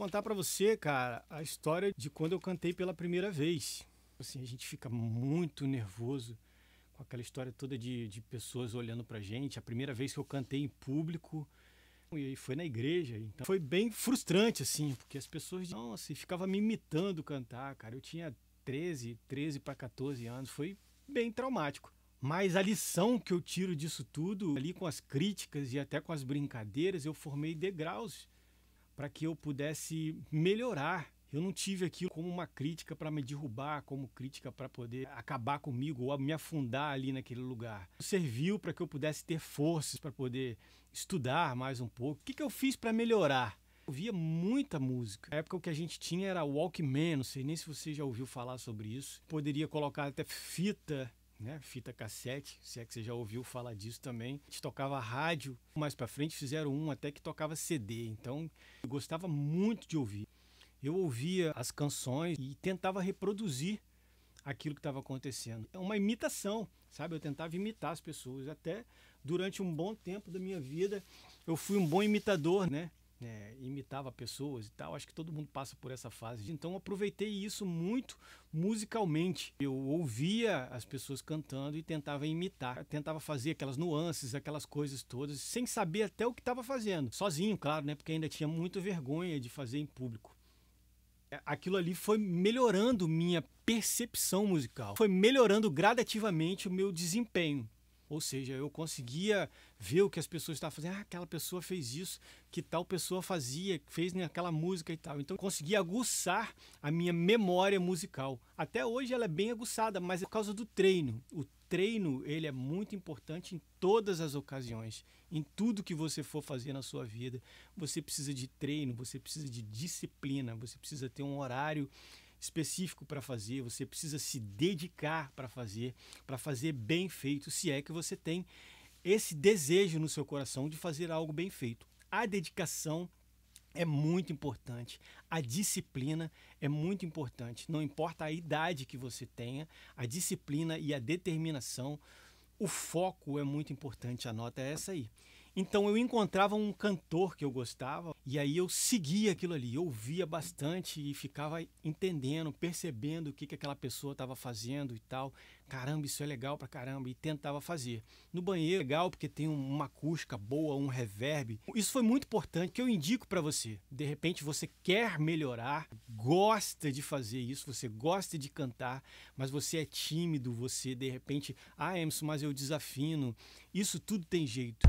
contar para você, cara, a história de quando eu cantei pela primeira vez. Assim, a gente fica muito nervoso com aquela história toda de, de pessoas olhando pra gente. A primeira vez que eu cantei em público e foi na igreja. Então foi bem frustrante, assim, porque as pessoas, nossa, ficava me imitando cantar, cara. Eu tinha 13, 13 para 14 anos, foi bem traumático. Mas a lição que eu tiro disso tudo, ali com as críticas e até com as brincadeiras, eu formei degraus para que eu pudesse melhorar. Eu não tive aquilo como uma crítica para me derrubar, como crítica para poder acabar comigo ou me afundar ali naquele lugar. Serviu para que eu pudesse ter forças para poder estudar mais um pouco. O que, que eu fiz para melhorar? Eu via muita música. Na época o que a gente tinha era Walkman, não sei nem se você já ouviu falar sobre isso. Poderia colocar até fita né? Fita cassete, se é que você já ouviu falar disso também. A gente tocava rádio, mais para frente fizeram um até que tocava CD, então eu gostava muito de ouvir. Eu ouvia as canções e tentava reproduzir aquilo que estava acontecendo. É uma imitação, sabe? Eu tentava imitar as pessoas. Até durante um bom tempo da minha vida, eu fui um bom imitador, né? né, imitava pessoas e tal. Acho que todo mundo passa por essa fase. Então aproveitei isso muito musicalmente. Eu ouvia as pessoas cantando e tentava imitar, tentava fazer aquelas nuances, aquelas coisas todas, sem saber até o que estava fazendo. Sozinho, claro, né, porque ainda tinha muita vergonha de fazer em público. É, aquilo ali foi melhorando minha percepção musical, foi melhorando gradativamente o meu desempenho. Ou seja, eu conseguia ver o que as pessoas estavam fazendo. Ah, aquela pessoa fez isso, que tal pessoa fazia, fez aquela música e tal. Então, eu conseguia aguçar a minha memória musical. Até hoje ela é bem aguçada, mas é por causa do treino. O treino, ele é muito importante em todas as ocasiões. Em tudo que você for fazer na sua vida, você precisa de treino, você precisa de disciplina, você precisa ter um horário específico para fazer, você precisa se dedicar para fazer, para fazer bem feito, se é que você tem esse desejo no seu coração de fazer algo bem feito. A dedicação é muito importante. A disciplina é muito importante. Não importa a idade que você tenha, a disciplina e a determinação, o foco é muito importante. Anota é essa aí. Então eu encontrava um cantor que eu gostava e aí eu seguia aquilo ali, eu ouvia bastante e ficava entendendo, percebendo o que, que aquela pessoa estava fazendo e tal. Caramba, isso é legal pra caramba e tentava fazer. No banheiro é legal porque tem uma acústica boa, um reverb. Isso foi muito importante que eu indico para você. De repente você quer melhorar, gosta de fazer isso, você gosta de cantar, mas você é tímido, você de repente, ah, Emerson, mas eu desafino. Isso tudo tem jeito.